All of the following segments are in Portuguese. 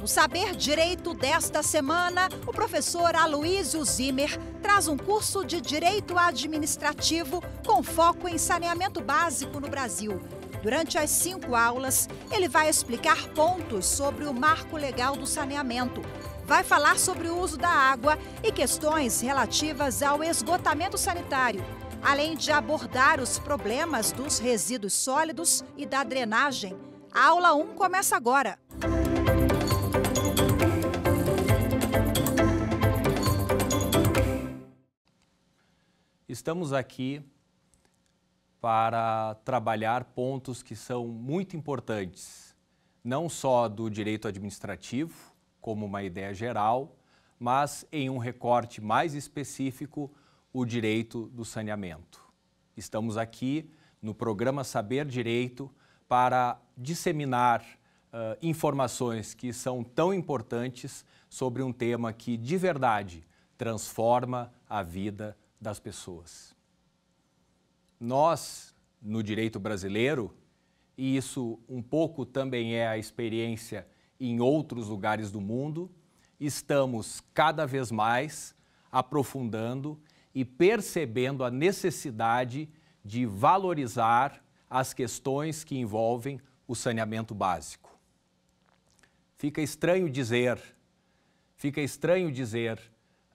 No Saber Direito desta semana, o professor Aloysio Zimmer traz um curso de Direito Administrativo com foco em saneamento básico no Brasil. Durante as cinco aulas, ele vai explicar pontos sobre o marco legal do saneamento, vai falar sobre o uso da água e questões relativas ao esgotamento sanitário, além de abordar os problemas dos resíduos sólidos e da drenagem. A aula 1 começa agora. Estamos aqui para trabalhar pontos que são muito importantes, não só do direito administrativo, como uma ideia geral, mas em um recorte mais específico, o direito do saneamento. Estamos aqui no programa Saber Direito para disseminar uh, informações que são tão importantes sobre um tema que, de verdade, transforma a vida das pessoas. Nós, no direito brasileiro, e isso um pouco também é a experiência em outros lugares do mundo, estamos cada vez mais aprofundando e percebendo a necessidade de valorizar as questões que envolvem o saneamento básico. Fica estranho dizer, fica estranho dizer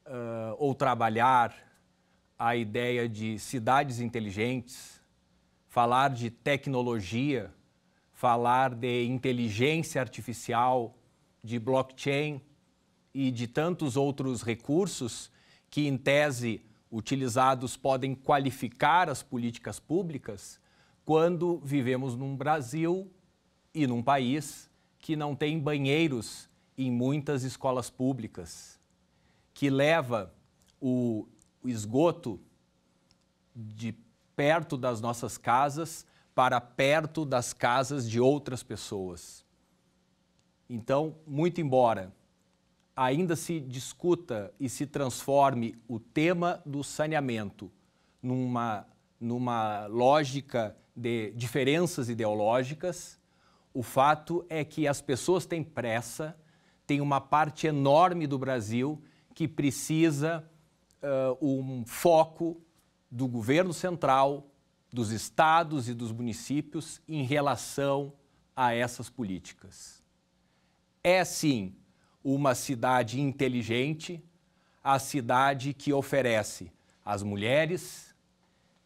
uh, ou trabalhar a ideia de cidades inteligentes, falar de tecnologia, falar de inteligência artificial, de blockchain e de tantos outros recursos que, em tese, utilizados podem qualificar as políticas públicas, quando vivemos num Brasil e num país que não tem banheiros em muitas escolas públicas, que leva o o esgoto de perto das nossas casas para perto das casas de outras pessoas. Então, muito embora ainda se discuta e se transforme o tema do saneamento numa, numa lógica de diferenças ideológicas, o fato é que as pessoas têm pressa, tem uma parte enorme do Brasil que precisa uh, um foco do governo central, dos estados e dos municípios em relação a essas políticas. É sim uma cidade inteligente, a cidade que oferece às mulheres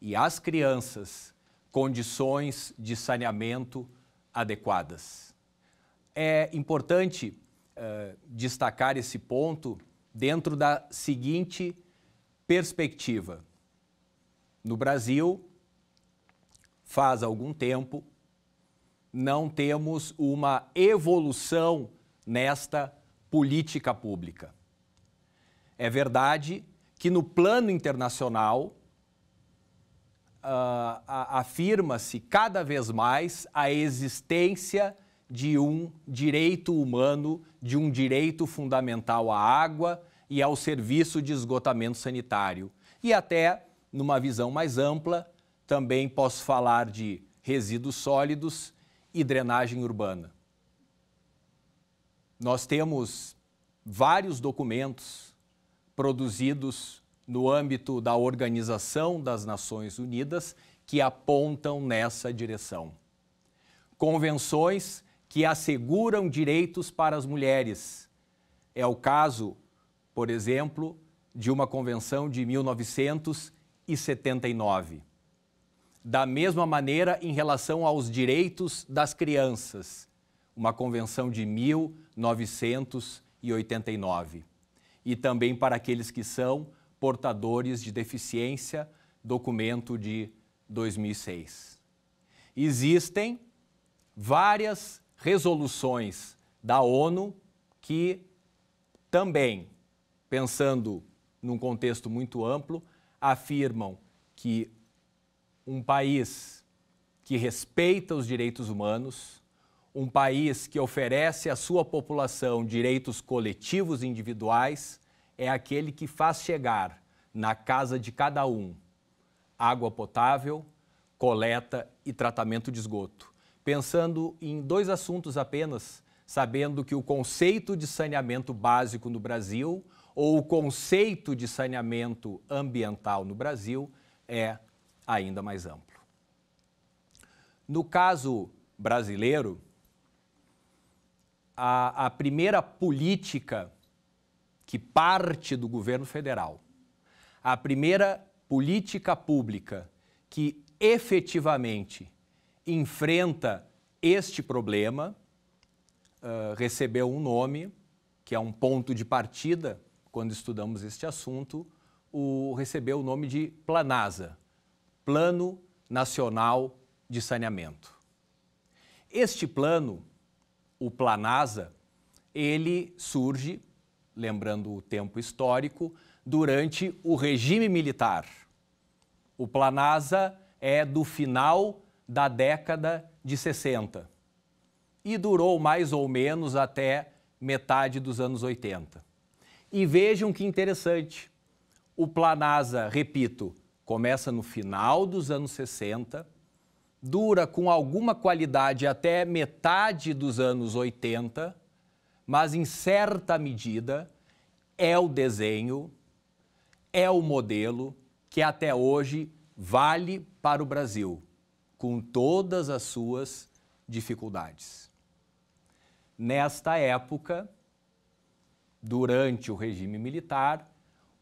e às crianças condições de saneamento adequadas. É importante uh, destacar esse ponto dentro da seguinte perspectiva. No Brasil, faz algum tempo, não temos uma evolução nesta política pública. É verdade que, no plano internacional, uh, afirma-se cada vez mais a existência de um direito humano, de um direito fundamental à água, e ao serviço de esgotamento sanitário. E até, numa visão mais ampla, também posso falar de resíduos sólidos e drenagem urbana. Nós temos vários documentos produzidos no âmbito da Organização das Nações Unidas que apontam nessa direção. Convenções que asseguram direitos para as mulheres. É o caso por exemplo, de uma convenção de 1979. Da mesma maneira, em relação aos direitos das crianças, uma convenção de 1989. E também para aqueles que são portadores de deficiência, documento de 2006. Existem várias resoluções da ONU que também pensando num contexto muito amplo, afirmam que um país que respeita os direitos humanos, um país que oferece à sua população direitos coletivos e individuais, é aquele que faz chegar na casa de cada um água potável, coleta e tratamento de esgoto. Pensando em dois assuntos apenas, sabendo que o conceito de saneamento básico no Brasil ou o conceito de saneamento ambiental no Brasil é ainda mais amplo. No caso brasileiro, a, a primeira política que parte do governo federal, a primeira política pública que efetivamente enfrenta este problema, uh, recebeu um nome, que é um ponto de partida quando estudamos este assunto, o, recebeu o nome de Planasa, Plano Nacional de Saneamento. Este plano, o Planasa, ele surge, lembrando o tempo histórico, durante o regime militar. O Planasa é do final da década de 60 e durou mais ou menos até metade dos anos 80. E vejam que interessante. O Planasa, repito, começa no final dos anos 60, dura com alguma qualidade até metade dos anos 80, mas em certa medida é o desenho, é o modelo que até hoje vale para o Brasil, com todas as suas dificuldades. Nesta época, durante o regime militar,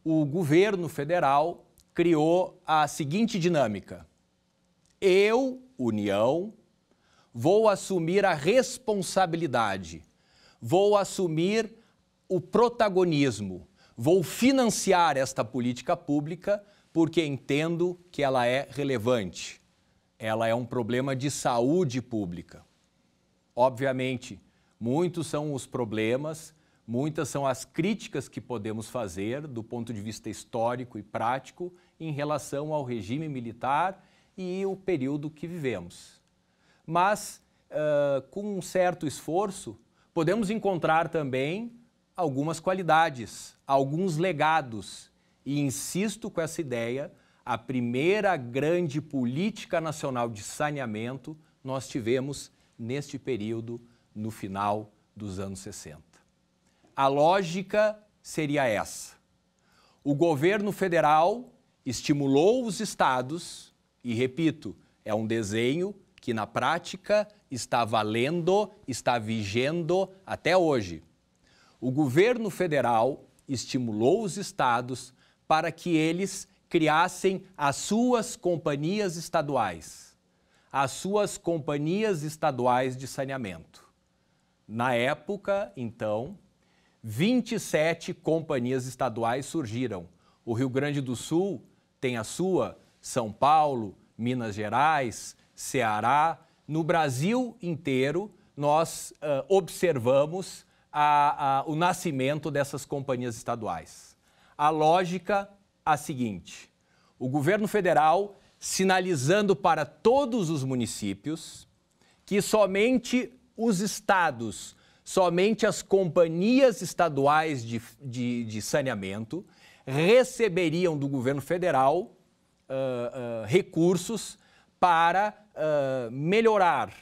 o governo federal criou a seguinte dinâmica: eu, União, vou assumir a responsabilidade, vou assumir o protagonismo, vou financiar esta política pública porque entendo que ela é relevante. Ela é um problema de saúde pública. Obviamente, muitos são os problemas Muitas são as críticas que podemos fazer do ponto de vista histórico e prático em relação ao regime militar e o período que vivemos. Mas, uh, com um certo esforço, podemos encontrar também algumas qualidades, alguns legados. E insisto com essa ideia: a primeira grande política nacional de saneamento nós tivemos neste período, no final dos anos 60. A lógica seria essa. O governo federal estimulou os estados, e repito, é um desenho que na prática está valendo, está vigendo até hoje. O governo federal estimulou os estados para que eles criassem as suas companhias estaduais, as suas companhias estaduais de saneamento. Na época, então, 27 companhias estaduais surgiram. O Rio Grande do Sul tem a sua, São Paulo, Minas Gerais, Ceará. No Brasil inteiro, nós uh, observamos a, a, o nascimento dessas companhias estaduais. A lógica é a seguinte: o governo federal sinalizando para todos os municípios que somente os estados somente as companhias estaduais de, de, de saneamento receberiam do governo federal uh, uh, recursos para uh, melhorar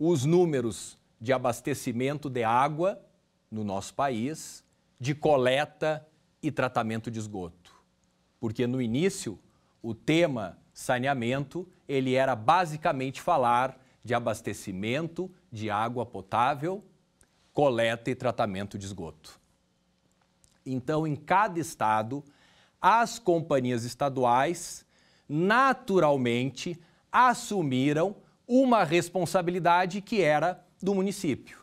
os números de abastecimento de água no nosso país, de coleta e tratamento de esgoto. Porque no início, o tema saneamento, ele era basicamente falar de abastecimento de água potável coleta e tratamento de esgoto. Então, em cada estado, as companhias estaduais naturalmente assumiram uma responsabilidade que era do município.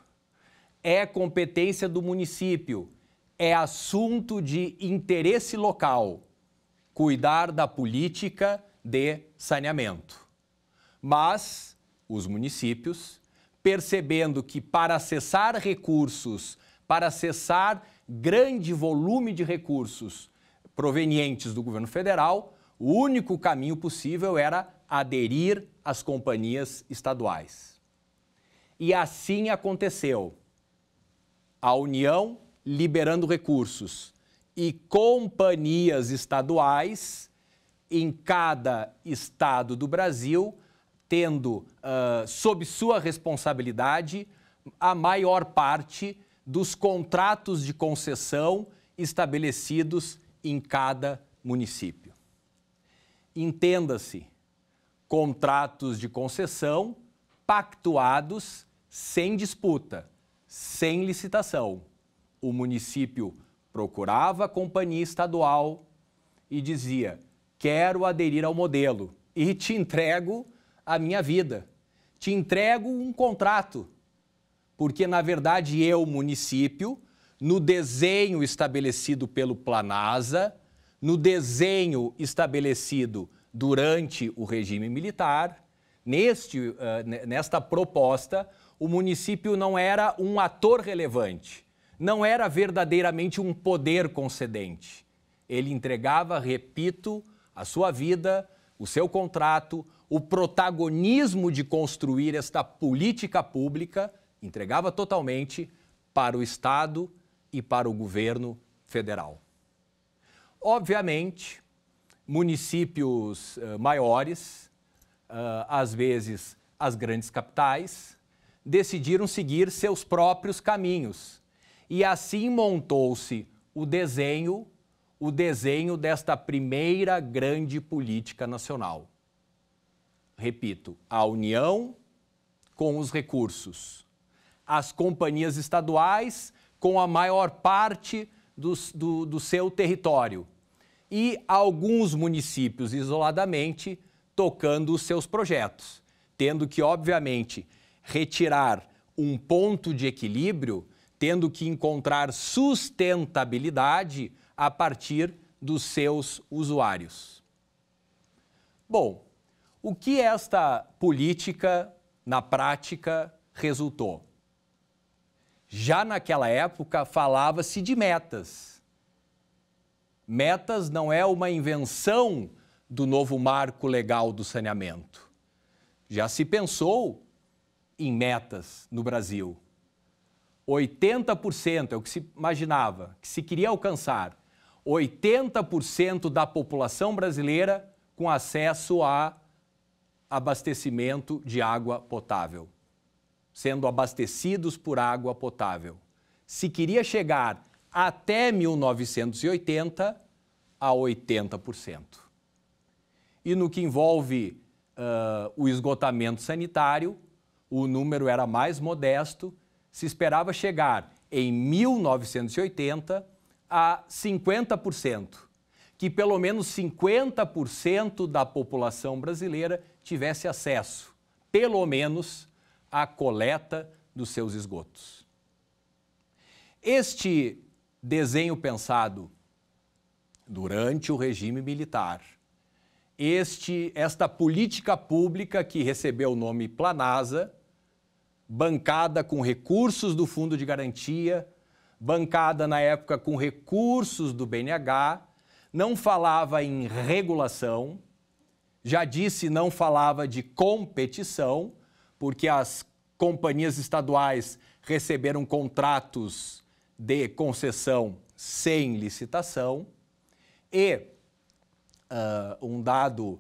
É competência do município, é assunto de interesse local cuidar da política de saneamento. Mas os municípios percebendo que para acessar recursos, para acessar grande volume de recursos provenientes do governo federal, o único caminho possível era aderir às companhias estaduais. E assim aconteceu. A União liberando recursos e companhias estaduais em cada estado do Brasil tendo uh, ah, sob sua responsabilidade a maior parte dos contratos de concessão estabelecidos em cada município. Entenda-se, contratos de concessão pactuados sem disputa, sem licitação. O município procurava a companhia estadual e dizia: quero aderir ao modelo e te entrego a minha vida. Te entrego um contrato, porque na verdade eu, município, no desenho estabelecido pelo Planasa, no desenho estabelecido durante o regime militar, neste, uh, nesta proposta, o município não era um ator relevante, não era verdadeiramente um poder concedente. Ele entregava, repito, a sua vida, o seu contrato, o protagonismo de construir esta política pública, entregava totalmente para o Estado e para o governo federal. Obviamente, municípios eh, maiores, eh, às vezes as grandes capitais, decidiram seguir seus próprios caminhos. E assim montou-se o desenho, o desenho desta primeira grande política nacional repito, a União com os recursos, as companhias estaduais com a maior parte do, do, do seu território e alguns municípios isoladamente tocando os seus projetos, tendo que, obviamente, retirar um ponto de equilíbrio, tendo que encontrar sustentabilidade a partir dos seus usuários. Bom, o que esta política, na prática, resultou? Já naquela época falava-se de metas. Metas não é uma invenção do novo marco legal do saneamento. Já se pensou em metas no Brasil. 80% é o que se imaginava, que se queria alcançar 80% da população brasileira com acesso a abastecimento de água potável, sendo abastecidos por água potável. Se queria chegar até 1980 a 80%. E no que envolve uh, o esgotamento sanitário, o número era mais modesto, se esperava chegar em 1980 a 50%, que pelo menos 50% da população brasileira tivesse acesso, pelo menos, à coleta dos seus esgotos. Este desenho pensado durante o regime militar, este, esta política pública que recebeu o nome Planasa, bancada com recursos do Fundo de Garantia, bancada na época com recursos do BNH, não falava em regulação, já disse não falava de competição, porque as companhias estaduais receberam contratos de concessão sem licitação. E uh, um dado uh,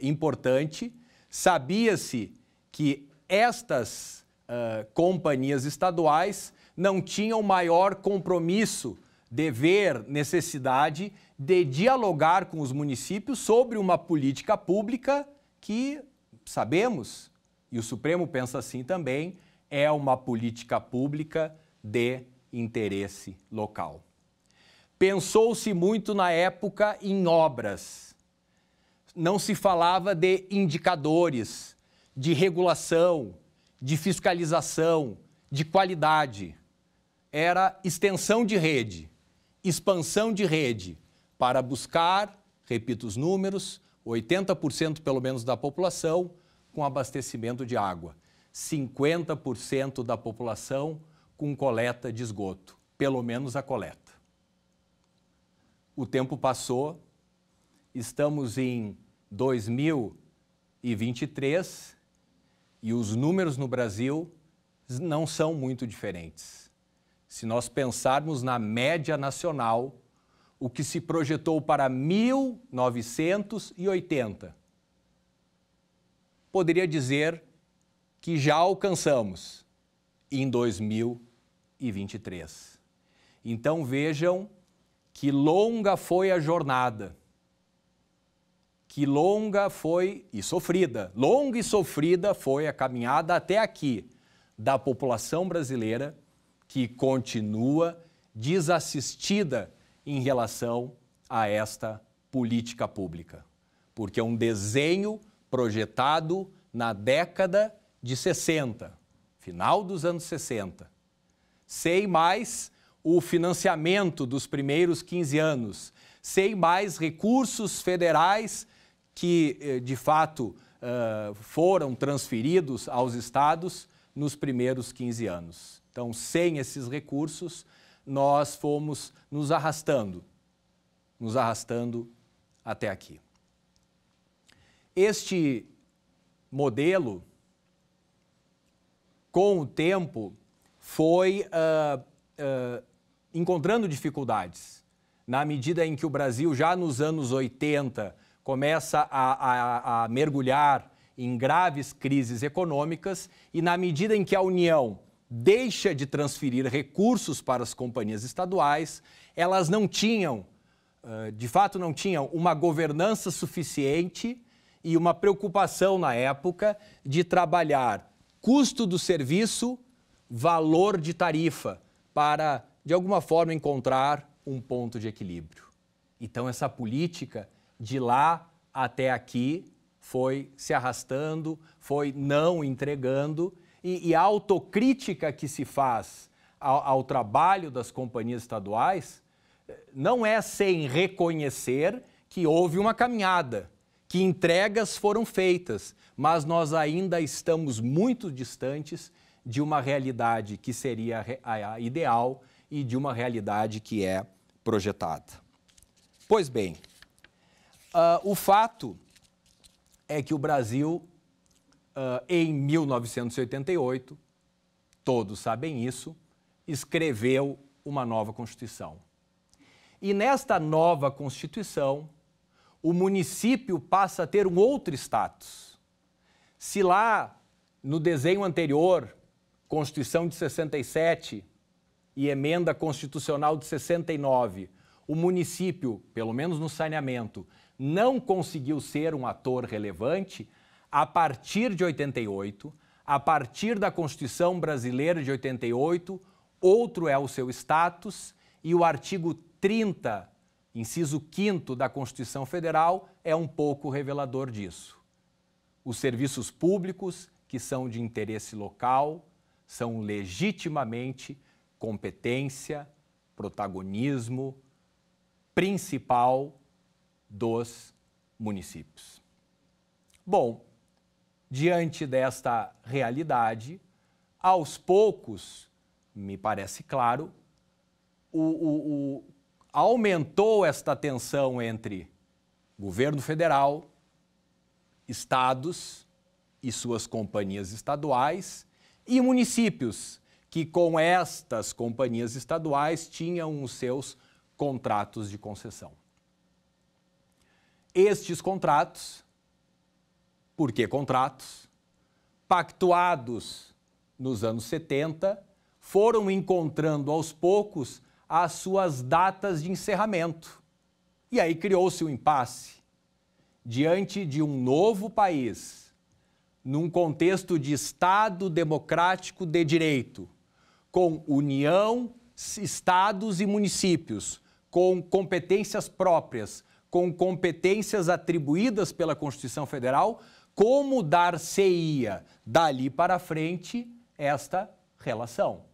importante: sabia-se que estas uh, companhias estaduais não tinham maior compromisso dever, necessidade de dialogar com os municípios sobre uma política pública que sabemos, e o Supremo pensa assim também, é uma política pública de interesse local. Pensou-se muito na época em obras. Não se falava de indicadores, de regulação, de fiscalização, de qualidade. Era extensão de rede expansão de rede para buscar, repito os números, 80% pelo menos da população com abastecimento de água, 50% da população com coleta de esgoto, pelo menos a coleta. O tempo passou, estamos em 2023 e os números no Brasil não são muito diferentes se nós pensarmos na média nacional, o que se projetou para 1980. Poderia dizer que já alcançamos em 2023. Então vejam que longa foi a jornada, que longa foi e sofrida, longa e sofrida foi a caminhada até aqui da população brasileira que continua desassistida em relação a esta política pública, porque é um desenho projetado na década de 60, final dos anos 60. Sem mais o financiamento dos primeiros 15 anos, sem mais recursos federais que, eh, de fato, eh, foram transferidos aos estados nos primeiros 15 anos. Então, sem esses recursos, nós fomos nos arrastando, nos arrastando até aqui. Este modelo, com o tempo, foi uh, uh, encontrando dificuldades. Na medida em que o Brasil, já nos anos 80, começa a, a, a mergulhar em graves crises econômicas, e na medida em que a União deixa de transferir recursos para as companhias estaduais, elas não tinham, de fato, não tinham uma governança suficiente e uma preocupação na época de trabalhar custo do serviço, valor de tarifa, para, de alguma forma, encontrar um ponto de equilíbrio. Então, essa política de lá até aqui foi se arrastando, foi não entregando e, e a autocrítica que se faz ao, ao trabalho das companhias estaduais eh, não é sem reconhecer que houve uma caminhada, que entregas foram feitas, mas nós ainda estamos muito distantes de uma realidade que seria a ideal e de uma realidade que é projetada. Pois bem, uh, o fato é que o Brasil uh, em 1988, todos sabem isso, escreveu uma nova Constituição. E nesta nova Constituição, o município passa a ter um outro status. Se lá no desenho anterior, Constituição de 67 e emenda constitucional de 69, o município, pelo menos no saneamento, não conseguiu ser um ator relevante, a partir de 88, a partir da Constituição Brasileira de 88, outro é o seu status e o artigo 30, inciso 5 da Constituição Federal é um pouco revelador disso. Os serviços públicos, que são de interesse local, são legitimamente competência, protagonismo principal dos municípios. Bom, Diante desta realidade, aos poucos, me parece claro, o, o, o, aumentou esta tensão entre governo federal, estados e suas companhias estaduais e municípios, que com estas companhias estaduais tinham os seus contratos de concessão. Estes contratos porque contratos pactuados nos anos 70 foram encontrando aos poucos as suas datas de encerramento. E aí criou-se um impasse. Diante de um novo país, num contexto de Estado democrático de direito, com União, Estados e municípios, com competências próprias, com competências atribuídas pela Constituição Federal, como dar-se-ia dali para frente esta relação.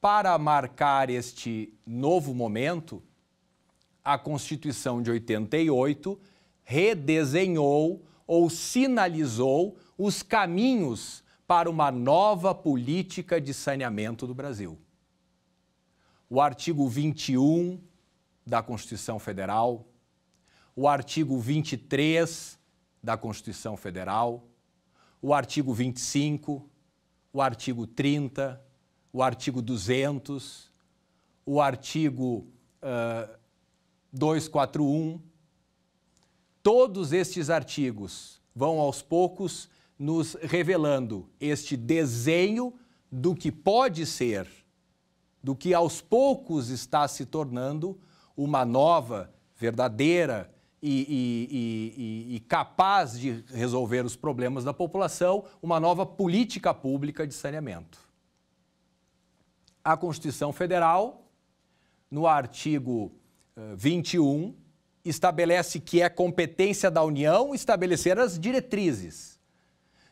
Para marcar este novo momento, a Constituição de 88 redesenhou ou sinalizou os caminhos para uma nova política de saneamento do Brasil. O artigo 21 da Constituição Federal o artigo 23 da Constituição Federal, o artigo 25, o artigo 30, o artigo 200, o artigo uh, 241. Todos estes artigos vão aos poucos nos revelando este desenho do que pode ser, do que aos poucos está se tornando uma nova, verdadeira, e, e, e, e, capaz de resolver os problemas da população, uma nova política pública de saneamento. A Constituição Federal, no artigo 21, eh, estabelece que é competência da União estabelecer as diretrizes,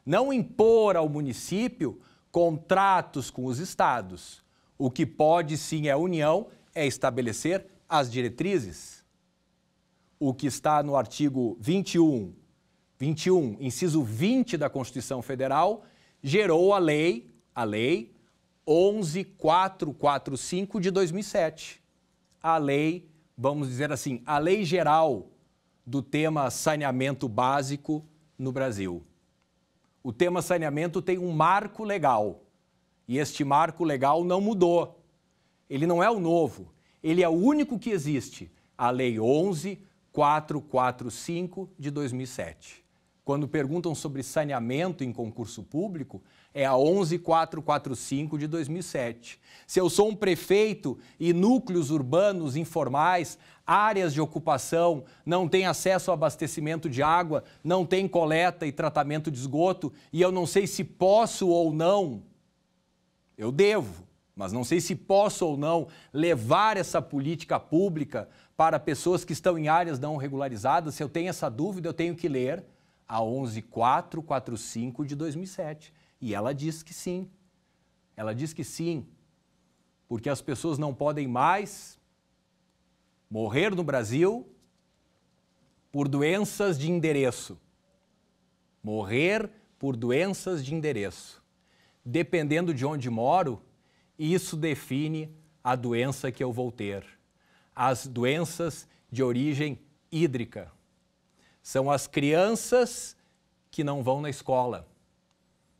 não impor ao município contratos com os estados. O que pode sim é a União é estabelecer as diretrizes o que está no artigo 21, 21, inciso 20 da Constituição Federal, gerou a lei, a lei 11445 de 2007. A lei, vamos dizer assim, a lei geral do tema saneamento básico no Brasil. O tema saneamento tem um marco legal. E este marco legal não mudou. Ele não é o novo, ele é o único que existe, a lei 11 445 de 2007. Quando perguntam sobre saneamento em concurso público, é a 11445 de 2007. Se eu sou um prefeito e núcleos urbanos informais, áreas de ocupação, não tem acesso ao abastecimento de água, não tem coleta e tratamento de esgoto, e eu não sei se posso ou não, eu devo, mas não sei se posso ou não levar essa política pública para pessoas que estão em áreas não regularizadas, se eu tenho essa dúvida, eu tenho que ler a 11445 de 2007. E ela diz que sim. Ela diz que sim, porque as pessoas não podem mais morrer no Brasil por doenças de endereço. Morrer por doenças de endereço. Dependendo de onde moro, isso define a doença que eu vou ter as doenças de origem hídrica. São as crianças que não vão na escola.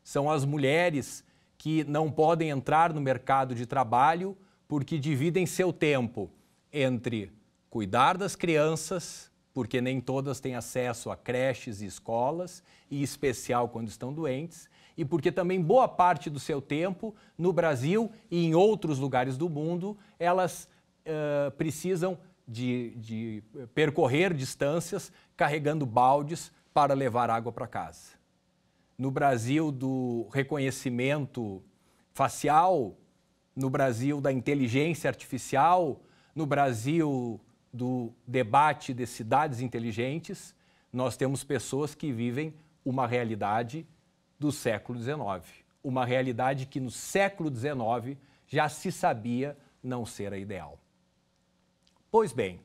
São as mulheres que não podem entrar no mercado de trabalho porque dividem seu tempo entre cuidar das crianças, porque nem todas têm acesso a creches e escolas, e especial quando estão doentes, e porque também boa parte do seu tempo no Brasil e em outros lugares do mundo elas uh, precisam de, de percorrer distâncias carregando baldes para levar água para casa. No Brasil do reconhecimento facial, no Brasil da inteligência artificial, no Brasil do debate de cidades inteligentes, nós temos pessoas que vivem uma realidade do século XIX. Uma realidade que no século XIX já se sabia não ser a ideal. Pois bem,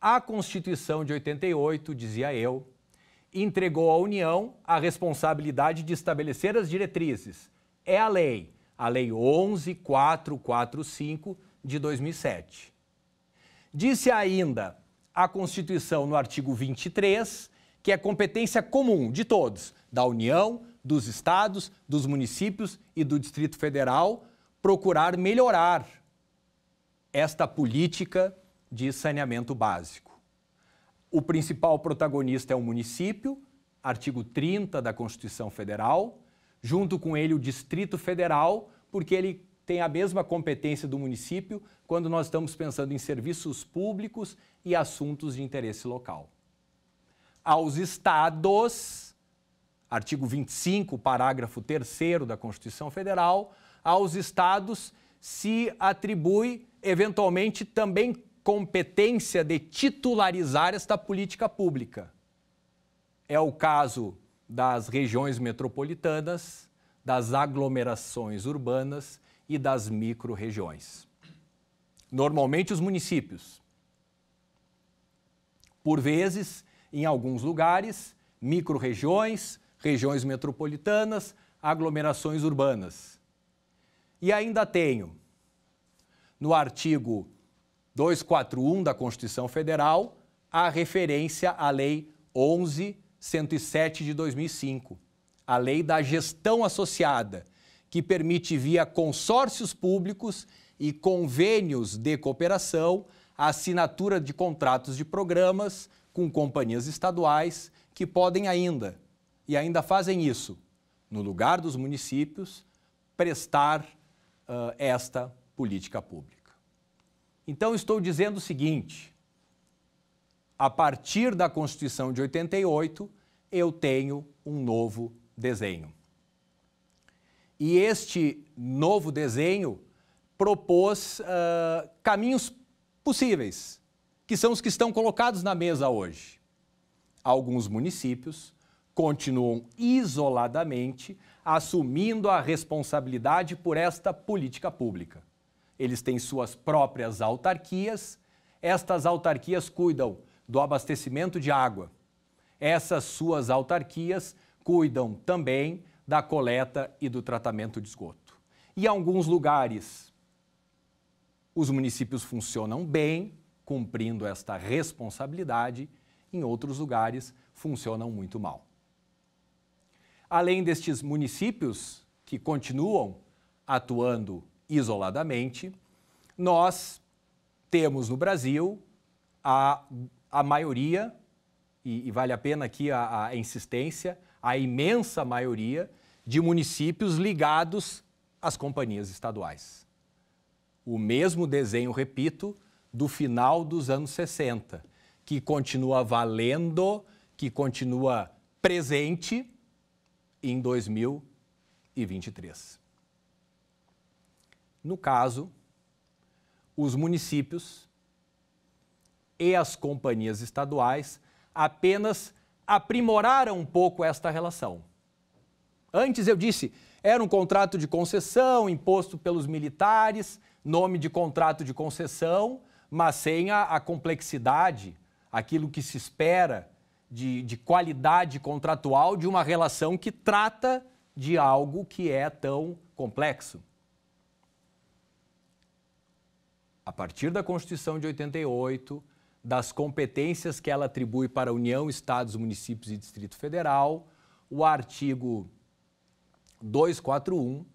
a Constituição de 88, dizia eu, entregou à União a responsabilidade de estabelecer as diretrizes. É a lei, a Lei 11445 de 2007. Disse ainda a Constituição no artigo 23 que é competência comum de todos, da União, dos estados, dos municípios e do Distrito Federal, procurar melhorar esta política de saneamento básico. O principal protagonista é o município, artigo 30 da Constituição Federal, junto com ele o Distrito Federal, porque ele tem a mesma competência do município quando nós estamos pensando em serviços públicos e assuntos de interesse local. Aos estados, artigo 25, parágrafo 3 da Constituição Federal, aos estados se atribui, eventualmente, também competência de titularizar esta política pública. É o caso das regiões metropolitanas, das aglomerações urbanas e das micro-regiões Normalmente os municípios. Por vezes, em alguns lugares, micro-regiões regiões metropolitanas, aglomerações urbanas. E ainda tenho, no artigo 241 da Constituição Federal, a referência à Lei 11107 de 2005, a lei da gestão associada, que permite via consórcios públicos e convênios de cooperação a assinatura de contratos de programas com companhias estaduais que podem ainda e ainda fazem isso, no lugar dos municípios, prestar uh, esta política pública. Então, estou dizendo o seguinte: a partir da Constituição de 88, eu tenho um novo desenho. E este novo desenho propôs uh, caminhos possíveis, que são os que estão colocados na mesa hoje. Alguns municípios continuam isoladamente assumindo a responsabilidade por esta política pública. Eles têm suas próprias autarquias, estas autarquias cuidam do abastecimento de água. Essas suas autarquias cuidam também da coleta e do tratamento de esgoto. Em alguns lugares, os municípios funcionam bem, cumprindo esta responsabilidade, em outros lugares, funcionam muito mal. Além destes municípios que continuam atuando isoladamente, nós temos no Brasil a, a maioria, e, e vale a pena aqui a, a insistência, a imensa maioria de municípios ligados às companhias estaduais. O mesmo desenho, repito, do final dos anos 60, que continua valendo, que continua presente em 2023. No caso, os municípios e as companhias estaduais apenas aprimoraram um pouco esta relação. Antes eu disse, era um contrato de concessão imposto pelos militares, nome de contrato de concessão, mas sem a, a complexidade, aquilo que se espera de, de qualidade contratual de uma relação que trata de algo que é tão complexo. A partir da Constituição de 88, das competências que ela atribui para a União, Estados, Municípios e Distrito Federal, o artigo 241 uh,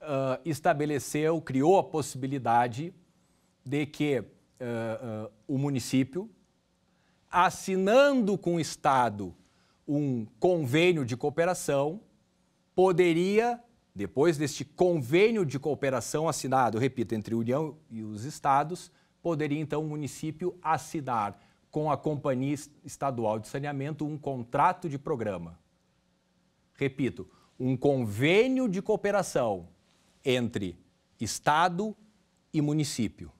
ah, estabeleceu, criou a possibilidade de que uh, uh, o município, assinando com o Estado um convênio de cooperação, poderia, depois deste convênio de cooperação assinado, repito, entre a União e os Estados, poderia então o município assinar com a Companhia Estadual de Saneamento um contrato de programa. Repito, um convênio de cooperação entre Estado e município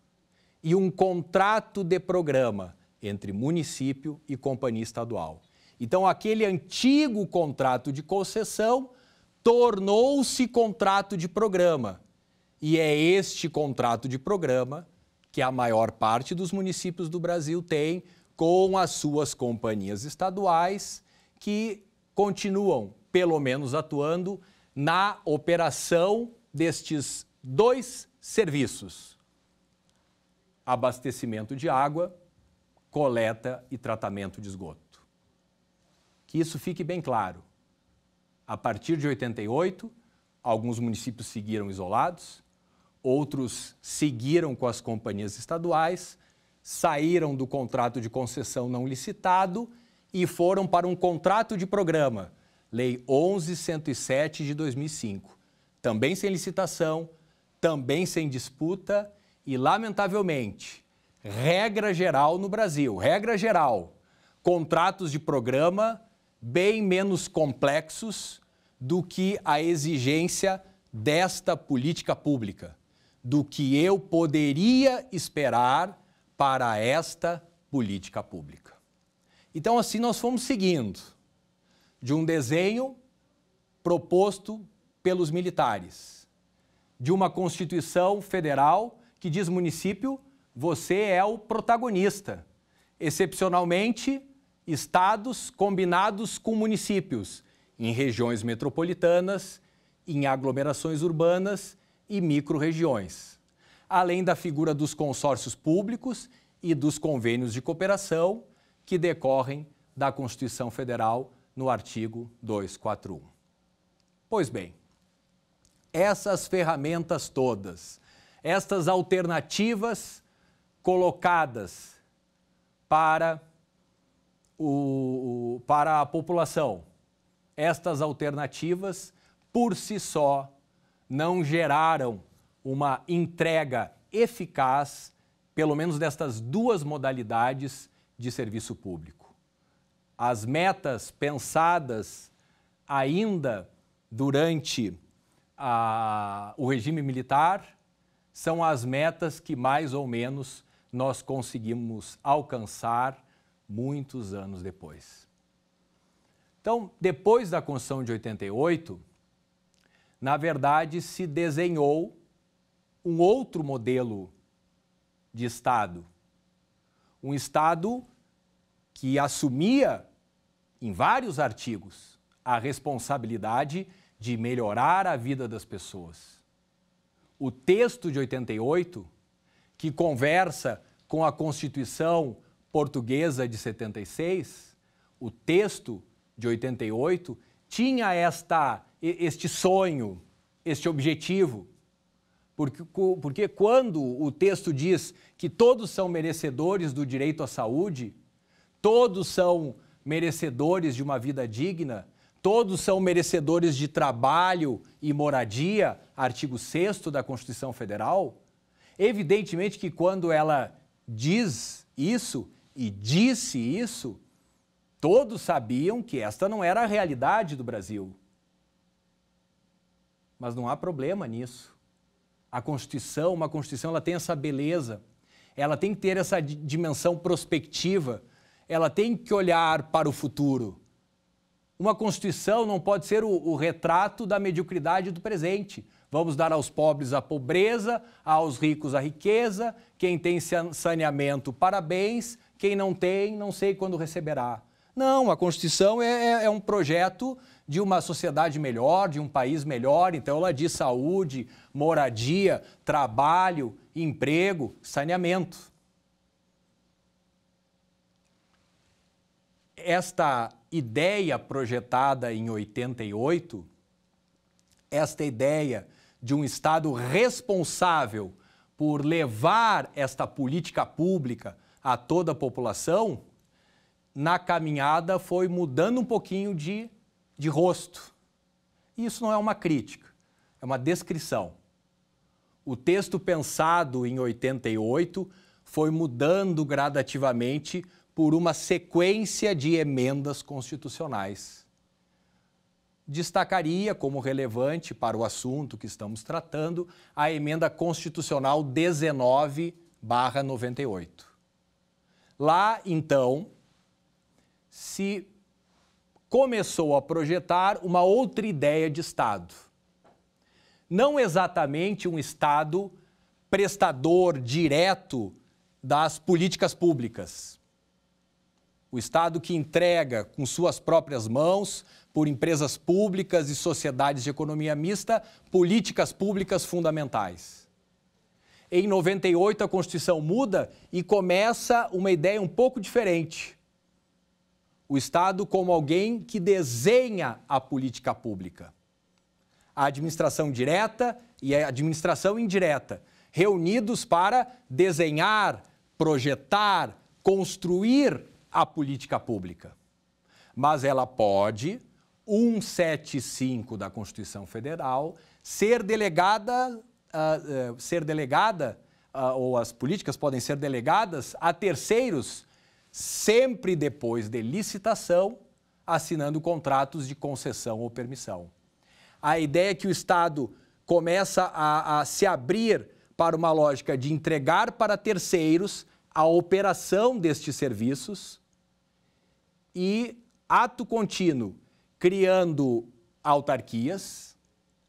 e um contrato de programa entre município e companhia estadual. Então, aquele antigo contrato de concessão tornou-se contrato de programa. E é este contrato de programa que a maior parte dos municípios do Brasil tem com as suas companhias estaduais, que continuam, pelo menos, atuando na operação destes dois serviços: abastecimento de água coleta e tratamento de esgoto. Que isso fique bem claro. A partir de 88, alguns municípios seguiram isolados, outros seguiram com as companhias estaduais, saíram do contrato de concessão não licitado e foram para um contrato de programa, Lei 11107 de 2005. Também sem licitação, também sem disputa e, lamentavelmente, Regra geral no Brasil, regra geral, contratos de programa bem menos complexos do que a exigência desta política pública, do que eu poderia esperar para esta política pública. Então, assim, nós fomos seguindo de um desenho proposto pelos militares, de uma Constituição federal que diz município você é o protagonista. Excepcionalmente, estados combinados com municípios, em regiões metropolitanas, em aglomerações urbanas e micro-regiões, Além da figura dos consórcios públicos e dos convênios de cooperação que decorrem da Constituição Federal no artigo 241. Pois bem, essas ferramentas todas, estas alternativas colocadas para, o, para a população. Estas alternativas, por si só, não geraram uma entrega eficaz, pelo menos destas duas modalidades de serviço público. As metas pensadas ainda durante a, o regime militar são as metas que mais ou menos nós conseguimos alcançar muitos anos depois. Então, depois da Constituição de 88, na verdade se desenhou um outro modelo de Estado. Um Estado que assumia, em vários artigos, a responsabilidade de melhorar a vida das pessoas. O texto de 88 que conversa com a Constituição portuguesa de 76, o texto de 88 tinha esta este sonho, este objetivo. Porque, porque quando o texto diz que todos são merecedores do direito à saúde, todos são merecedores de uma vida digna, todos são merecedores de trabalho e moradia, artigo 6 da Constituição Federal, Evidentemente que quando ela diz isso e disse isso, todos sabiam que esta não era a realidade do Brasil. Mas não há problema nisso. A Constituição, uma Constituição, ela tem essa beleza, ela tem que ter essa dimensão prospectiva, ela tem que olhar para o futuro. Uma Constituição não pode ser o, o retrato da mediocridade do presente. Vamos dar aos pobres a pobreza, aos ricos a riqueza, quem tem saneamento, parabéns, quem não tem, não sei quando receberá. Não, a Constituição é, é, é, um projeto de uma sociedade melhor, de um país melhor. Então, ela diz saúde, moradia, trabalho, emprego, saneamento. Esta ideia projetada em 88, esta ideia de um Estado responsável por levar esta política pública a toda a população, na caminhada foi mudando um pouquinho de, de rosto. E isso não é uma crítica, é uma descrição. O texto pensado em 88 foi mudando gradativamente por uma sequência de emendas constitucionais destacaria como relevante para o assunto que estamos tratando a emenda constitucional 19/98. Lá, então, se começou a projetar uma outra ideia de Estado. Não exatamente um Estado prestador direto das políticas públicas. O Estado que entrega com suas próprias mãos por empresas públicas e sociedades de economia mista políticas públicas fundamentais. Em 98, a Constituição muda e começa uma ideia um pouco diferente. O Estado como alguém que desenha a política pública. A administração direta e a administração indireta, reunidos para desenhar, projetar, construir a política pública. Mas ela pode 175 da Constituição Federal, ser delegada, uh, uh, ser delegada uh, ou as políticas podem ser delegadas a terceiros sempre depois de licitação, assinando contratos de concessão ou permissão. A ideia é que o Estado começa a, a se abrir para uma lógica de entregar para terceiros a operação destes serviços e ato contínuo criando autarquias,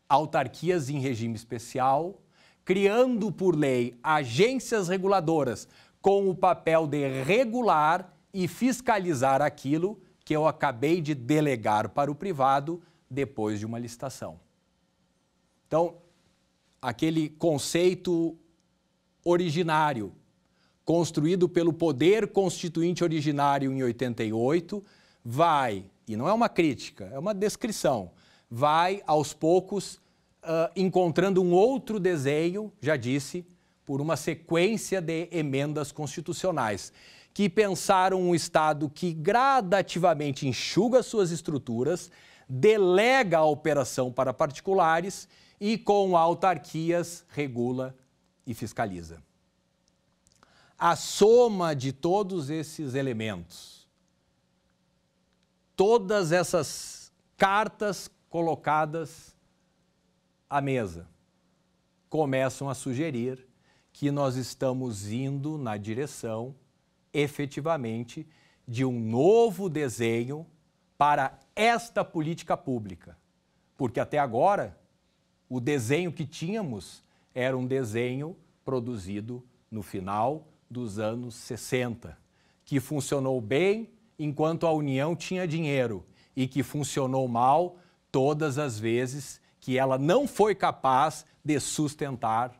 autarquias em regime especial, criando por lei agências reguladoras com o papel de regular e fiscalizar aquilo que eu acabei de delegar para o privado depois de uma licitação. Então, aquele conceito originário, construído pelo poder constituinte originário em 88, vai não é uma crítica, é uma descrição. Vai, aos poucos, uh, encontrando um outro desenho, já disse, por uma sequência de emendas constitucionais que pensaram um Estado que gradativamente enxuga suas estruturas, delega a operação para particulares e, com autarquias, regula e fiscaliza. A soma de todos esses elementos todas essas cartas colocadas à mesa começam a sugerir que nós estamos indo na direção, efetivamente, de um novo desenho para esta política pública. Porque até agora, o desenho que tínhamos era um desenho produzido no final dos anos 60, que funcionou bem enquanto a União tinha dinheiro e que funcionou mal todas as vezes que ela não foi capaz de sustentar,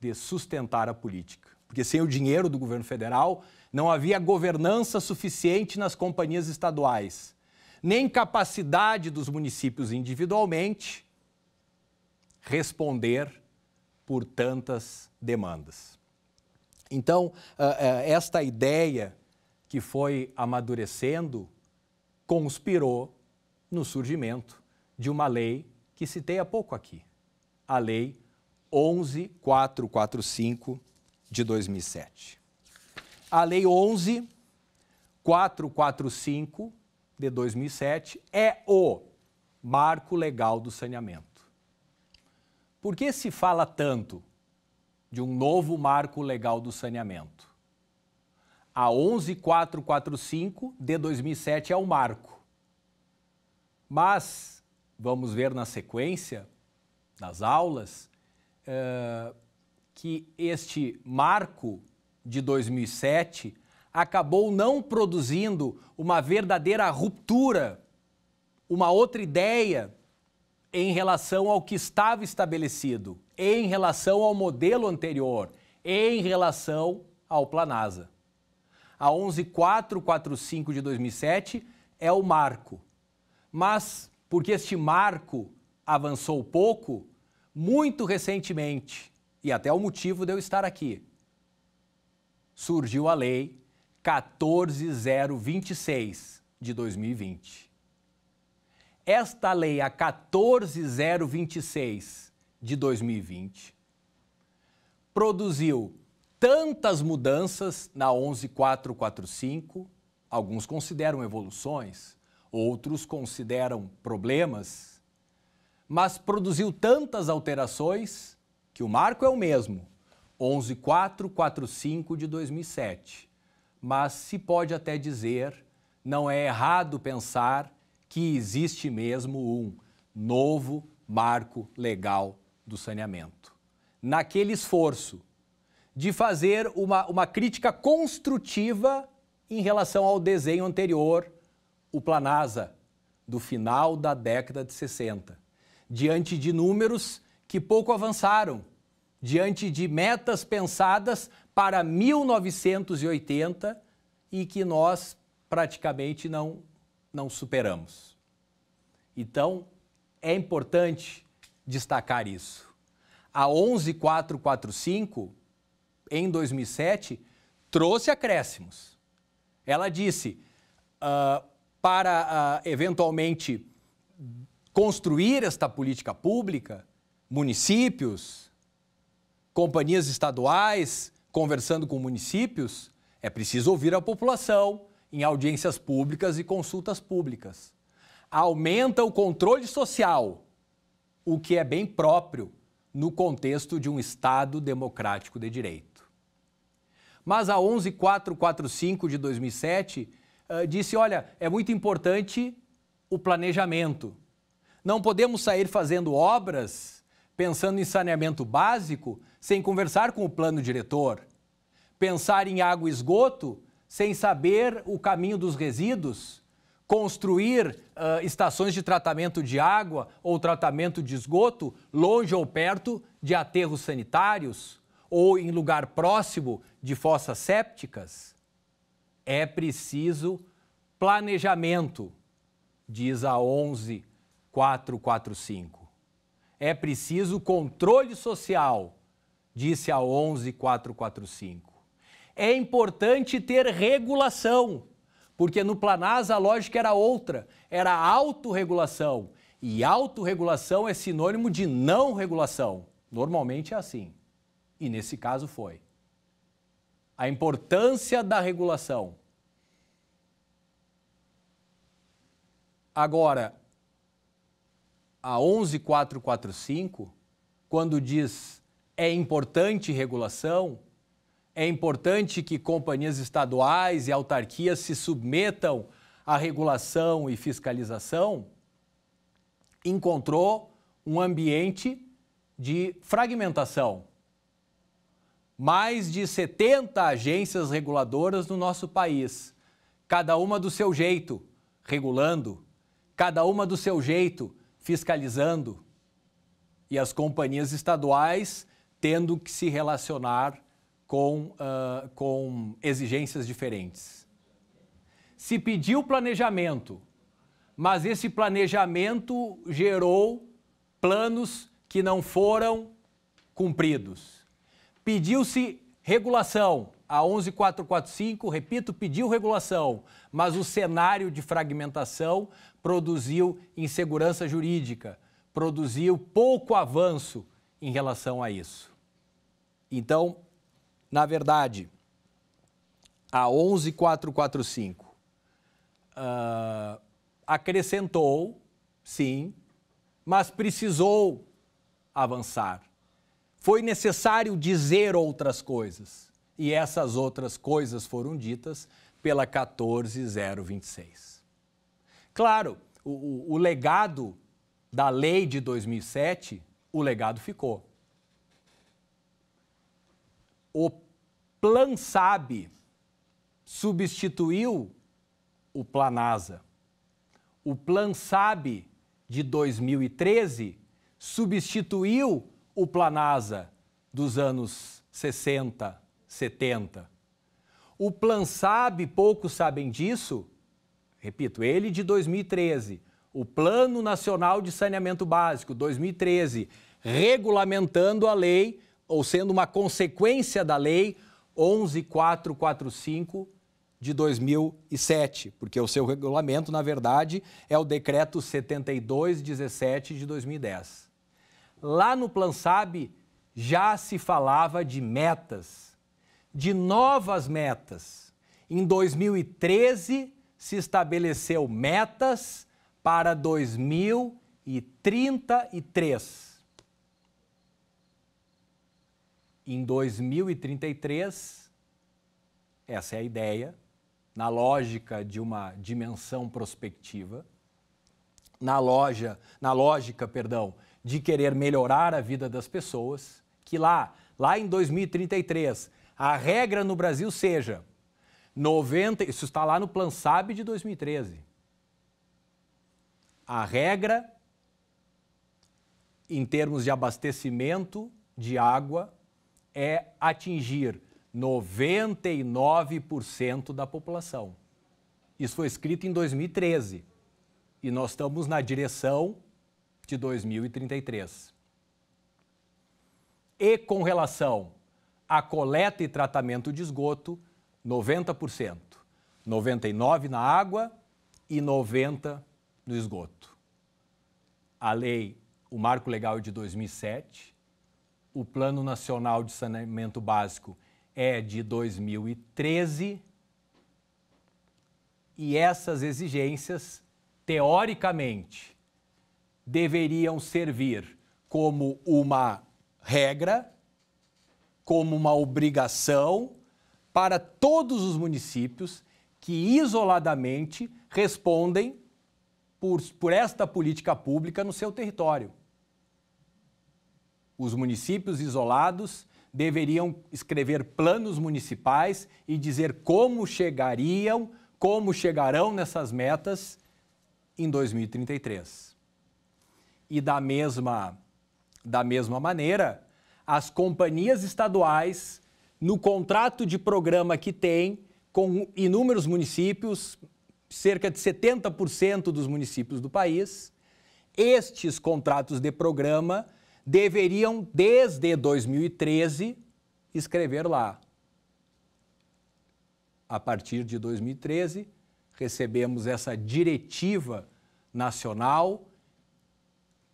de sustentar a política. Porque sem o dinheiro do governo federal, não havia governança suficiente nas companhias estaduais, nem capacidade dos municípios individualmente responder por tantas demandas. Então, eh, eh, esta ideia que foi amadurecendo, conspirou no surgimento de uma lei que citei há pouco aqui, a Lei 11445 de 2007. A Lei 11445 de 2007 é o marco legal do saneamento. Por que se fala tanto de um novo marco legal do saneamento? A 11445 de 2007 é o marco. Mas vamos ver na sequência das aulas uh, que este marco de 2007 acabou não produzindo uma verdadeira ruptura, uma outra ideia em relação ao que estava estabelecido, em relação ao modelo anterior, em relação ao Planasa a 11445 de 2007 é o marco. Mas porque este marco avançou pouco, muito recentemente, e até o motivo de eu estar aqui, surgiu a Lei 14026 de 2020. Esta lei, a 14026 de 2020, produziu tantas mudanças na 11445, alguns consideram evoluções, outros consideram problemas, mas produziu tantas alterações que o marco é o mesmo, 11445 de 2007. Mas se pode até dizer, não é errado pensar que existe mesmo um novo marco legal do saneamento. Naquele esforço de fazer uma, uma crítica construtiva em relação ao desenho anterior, o Planasa, do final da década de 60, diante de números que pouco avançaram, diante de metas pensadas para 1980 e que nós praticamente não, não superamos. Então, é importante destacar isso. A 11445 em 2007, trouxe acréscimos. Ela disse uh, para uh, eventualmente construir esta política pública, municípios, companhias estaduais conversando com municípios, é preciso ouvir a população em audiências públicas e consultas públicas. Aumenta o controle social, o que é bem próprio no contexto de um Estado democrático de direito. Mas a 11445 de 2007 uh, eh, disse: olha, é muito importante o planejamento. Não podemos sair fazendo obras pensando em saneamento básico sem conversar com o plano diretor. Pensar em água e esgoto sem saber o caminho dos resíduos construir uh, estações de tratamento de água ou tratamento de esgoto longe ou perto de aterros sanitários, ou em lugar próximo de fossas sépticas, é preciso planejamento, diz a 11445. É preciso controle social, disse a 11445. É importante ter regulação, porque no Planasa a lógica era outra, era autorregulação. E autorregulação é sinônimo de não regulação. Normalmente é assim e nesse caso foi. A importância da regulação. Agora, a 11445, quando diz é importante regulação, é importante que companhias estaduais e autarquias se submetam à regulação e fiscalização, encontrou um ambiente de fragmentação mais de 70 agências reguladoras no nosso país, cada uma do seu jeito, regulando, cada uma do seu jeito, fiscalizando, e as companhias estaduais tendo que se relacionar com, uh, com exigências diferentes. Se pediu planejamento, mas esse planejamento gerou planos que não foram cumpridos. Pediu-se regulação. A 11445, repito, pediu regulação, mas o cenário de fragmentação produziu insegurança jurídica, produziu pouco avanço em relação a isso. Então, na verdade, a 11445 uh, ah, acrescentou, sim, mas precisou avançar foi necessário dizer outras coisas. E essas outras coisas foram ditas pela 14026. Claro, o, o legado da lei de 2007, o legado ficou. O Plan Sabe substituiu o Planasa. O Plan Sabe de 2013 substituiu o Planasa dos anos 60, 70. O Plan Sabe, poucos sabem disso, repito, ele de 2013. O Plano Nacional de Saneamento Básico, 2013, regulamentando a lei, ou sendo uma consequência da lei 11445 de 2007, porque o seu regulamento, na verdade, é o decreto 7217 de 2010 lá no Plan Sabe já se falava de metas, de novas metas. Em 2013 se estabeleceu metas para 2033. Em 2033, essa é a ideia, na lógica de uma dimensão prospectiva, na loja, na lógica, perdão, de querer melhorar a vida das pessoas, que lá, lá em 2033, a regra no Brasil seja 90, isso está lá no Plan Sabe de 2013. A regra em termos de abastecimento de água é atingir 99% da população. Isso foi escrito em 2013 e nós estamos na direção de 2033. E com relação à coleta e tratamento de esgoto, 90%. 99% na água e 90% no esgoto. A lei, o marco legal é de 2007, o Plano Nacional de Saneamento Básico é de 2013 e essas exigências, teoricamente, deveriam servir como uma regra, como uma obrigação para todos os municípios que isoladamente respondem por, por esta política pública no seu território. Os municípios isolados deveriam escrever planos municipais e dizer como chegariam, como chegarão nessas metas em 2033. E da mesma, da mesma maneira, as companhias estaduais, no contrato de programa que têm com inúmeros municípios, cerca de 70% dos municípios do país, estes contratos de programa deveriam, desde 2013, escrever lá. A partir de 2013, recebemos essa diretiva nacional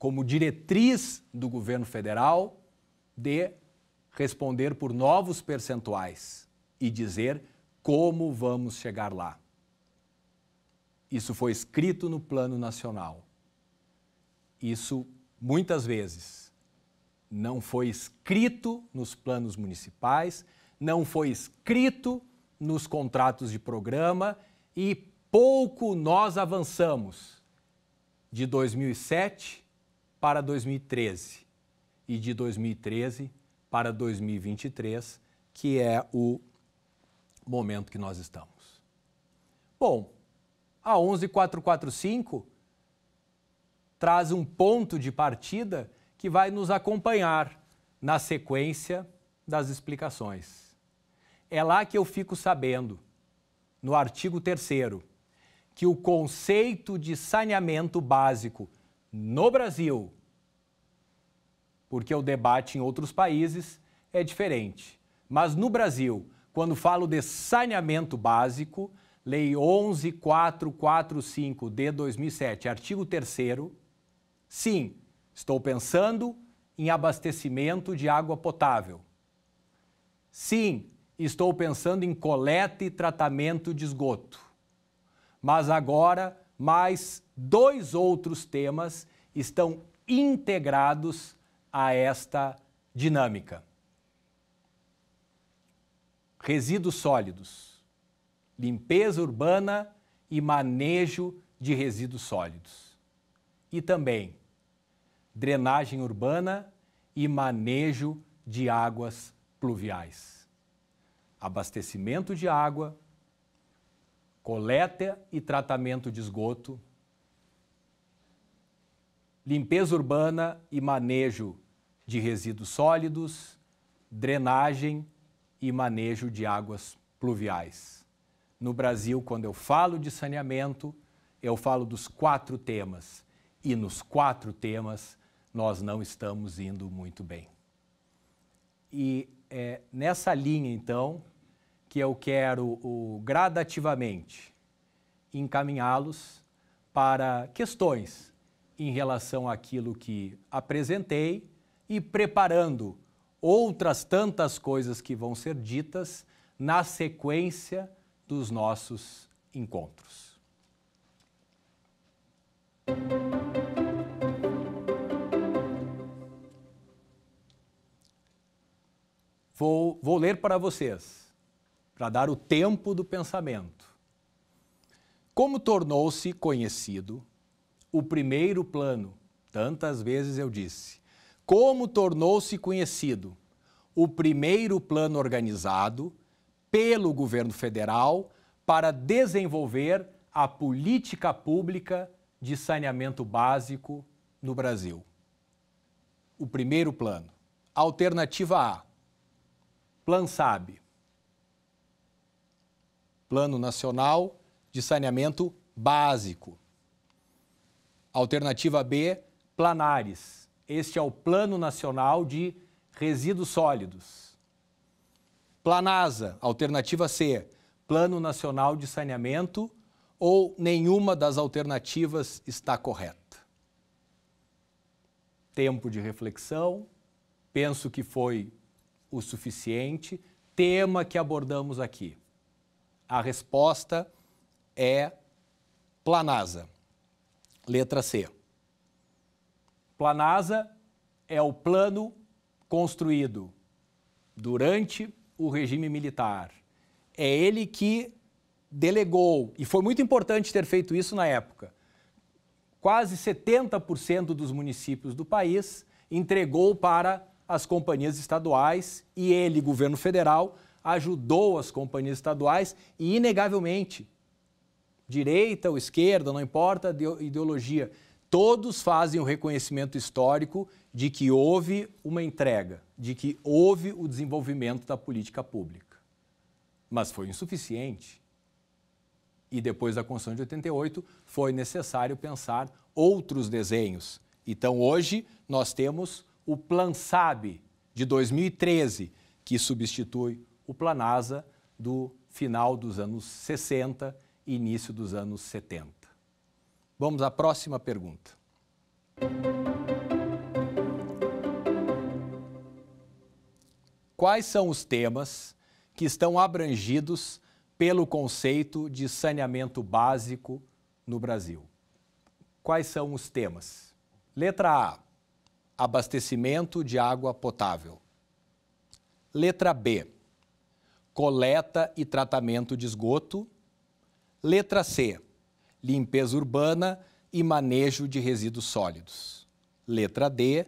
como diretriz do governo federal de responder por novos percentuais e dizer como vamos chegar lá. Isso foi escrito no Plano Nacional. Isso, muitas vezes, não foi escrito nos planos municipais, não foi escrito nos contratos de programa e pouco nós avançamos de 2007 para 2013 e de 2013 para 2023, que é o momento que nós estamos. Bom, a 11445 traz um ponto de partida que vai nos acompanhar na sequência das explicações. É lá que eu fico sabendo, no artigo 3 que o conceito de saneamento básico no Brasil. Porque o debate em outros países é diferente. Mas no Brasil, quando falo de saneamento básico, Lei 11445 de 2007, artigo 3 sim, estou pensando em abastecimento de água potável. Sim, estou pensando em coleta e tratamento de esgoto. Mas agora mas dois outros temas estão integrados a esta dinâmica. Resíduos sólidos, limpeza urbana e manejo de resíduos sólidos. E também drenagem urbana e manejo de águas pluviais. Abastecimento de água, coleta e tratamento de esgoto, limpeza urbana e manejo de resíduos sólidos, drenagem e manejo de águas pluviais. No Brasil, quando eu falo de saneamento, eu falo dos quatro temas. E nos quatro temas, nós não estamos indo muito bem. E é, nessa linha, então, que eu quero o, gradativamente encaminhá-los para questões em relação àquilo que apresentei e preparando outras tantas coisas que vão ser ditas na sequência dos nossos encontros. Vou, vou ler para vocês para dar o tempo do pensamento. Como tornou-se conhecido o primeiro plano? Tantas vezes eu disse. Como tornou-se conhecido o primeiro plano organizado pelo governo federal para desenvolver a política pública de saneamento básico no Brasil? O primeiro plano. Alternativa A. Plan Sabe. Plano Nacional de Saneamento Básico. Alternativa B, Planares. Este é o Plano Nacional de Resíduos Sólidos. Planasa, alternativa C, Plano Nacional de Saneamento ou nenhuma das alternativas está correta. Tempo de reflexão, penso que foi o suficiente. Tema que abordamos aqui. A resposta é Planasa. Letra C. Planasa é o plano construído durante o regime militar. É ele que delegou, e foi muito importante ter feito isso na época. Quase 70% dos municípios do país entregou para as companhias estaduais e ele, governo federal, ajudou as companhias estaduais e, inegavelmente, direita ou esquerda, não importa a ideologia, todos fazem o reconhecimento histórico de que houve uma entrega, de que houve o desenvolvimento da política pública. Mas foi insuficiente. E depois da Constituição de 88, foi necessário pensar outros desenhos. Então, hoje, nós temos o Plan SAB de 2013, que substitui o Planasa do final dos anos 60 e início dos anos 70. Vamos à próxima pergunta. Quais são os temas que estão abrangidos pelo conceito de saneamento básico no Brasil? Quais são os temas? Letra A: abastecimento de água potável. Letra B: coleta e tratamento de esgoto. Letra C, limpeza urbana e manejo de resíduos sólidos. Letra D,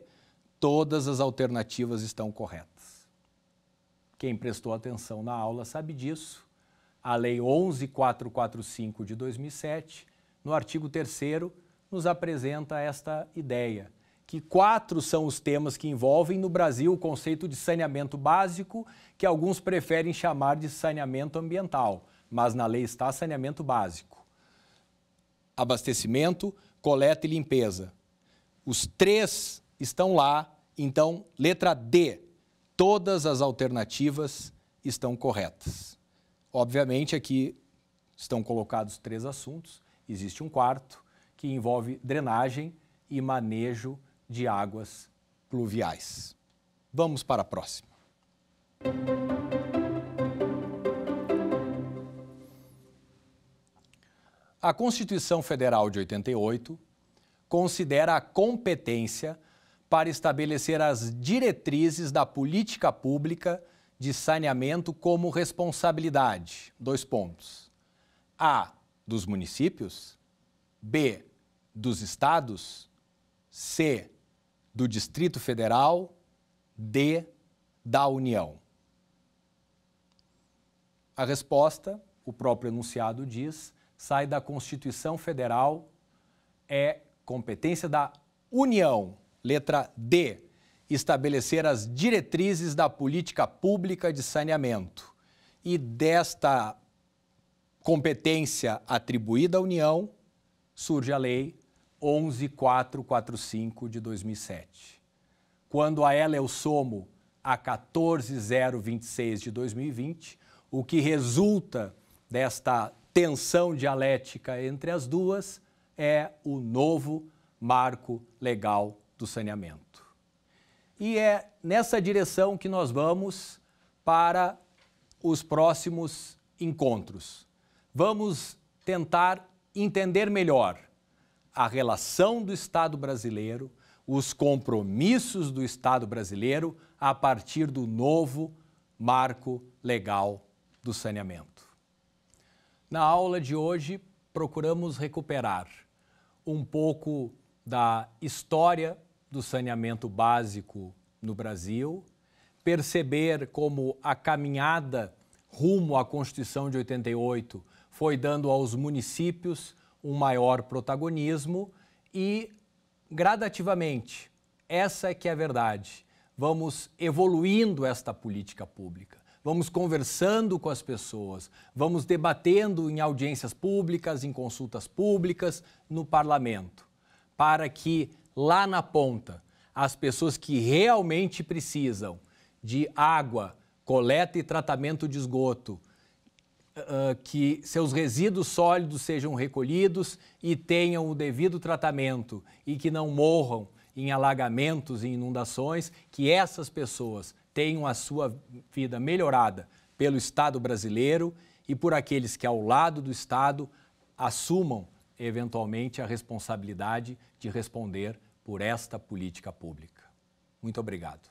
todas as alternativas estão corretas. Quem prestou atenção na aula sabe disso. A Lei 11445 de 2007, no artigo 3, nos apresenta esta ideia que quatro são os temas que envolvem no Brasil o conceito de saneamento básico, que alguns preferem chamar de saneamento ambiental, mas na lei está saneamento básico. Abastecimento, coleta e limpeza. Os três estão lá, então, letra D. Todas as alternativas estão corretas. Obviamente, aqui estão colocados três assuntos, existe um quarto que envolve drenagem e manejo de águas pluviais. Vamos para a próxima. A Constituição Federal de 88 considera a competência para estabelecer as diretrizes da política pública de saneamento como responsabilidade. Dois pontos. A. Dos municípios. B. Dos estados. C do Distrito Federal, D da União. A resposta, o próprio enunciado diz, sai da Constituição Federal, é competência da União, letra D, estabelecer as diretrizes da política pública de saneamento. E desta competência atribuída à União, surge a lei 11445 de 2007. Quando a ela eu é somo a 14026 de 2020, o que resulta desta tensão dialética entre as duas é o novo marco legal do saneamento. E é nessa direção que nós vamos para os próximos encontros. Vamos tentar entender melhor a relação do Estado brasileiro, os compromissos do Estado brasileiro a partir do novo marco legal do saneamento. Na aula de hoje, procuramos recuperar um pouco da história do saneamento básico no Brasil, perceber como a caminhada rumo à Constituição de 88 foi dando aos municípios um maior protagonismo e gradativamente, essa é que é a verdade. Vamos evoluindo esta política pública vamos conversando com as pessoas, vamos debatendo em audiências públicas, em consultas públicas, no parlamento, para que lá na ponta as pessoas que realmente precisam de água, coleta e tratamento de esgoto, uh, que seus resíduos sólidos sejam recolhidos e tenham o devido tratamento e que não morram em alagamentos e inundações, que essas pessoas tenham a sua vida melhorada pelo Estado brasileiro e por aqueles que, ao lado do Estado, assumam eventualmente a responsabilidade de responder por esta política pública. Muito obrigado.